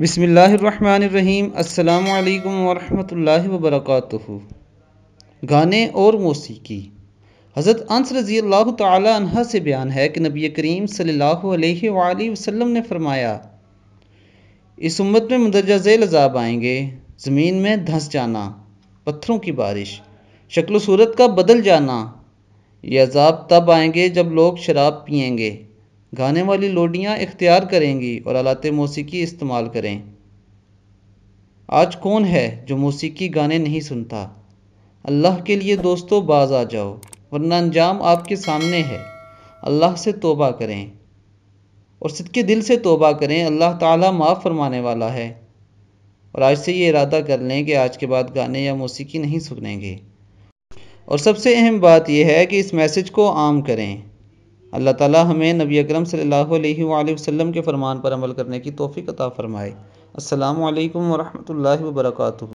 बिसमीम् अल्लाम वरहमल वबरक गाने और मौसीकी हज़रत अंस रज़ी अल्लाह तह से बयान है कि नबी करीम सल्लल्लाहु अलैहि वसल्लम ने फरमाया इस उम्मत में मंदरजा झेल अजाब आएंगे ज़मीन में धंस जाना पत्थरों की बारिश शक्ल सूरत का बदल जाना ये अजाब तब आएंगे जब लोग शराब पियेंगे गाने वाली लोडियाँ इख्तियार करेंगी और आलात मौसीकी इस्तेमाल करें आज कौन है जो मौसीकी गाने नहीं सुनता अल्लाह के लिए दोस्तों बाज आ जाओ वरना अंजाम आपके सामने है अल्लाह से तोबा करें और सदके दिल से तोबा करें अल्लाह ताला माफ़ फरमाने वाला है और आज से ये इरादा कर लें कि आज के बाद गाने या मौसीकी नहीं सुनेंगे और सबसे अहम बात यह है कि इस मैसेज को आम करें अल्लाह ताला हमें नबी अकरम सल्लल्लाहु अलैहि वसल्लम के फ़रमान पर अमल करने की तोफ़ी अता फ़रमाए अल्लाम वरहमल वर्का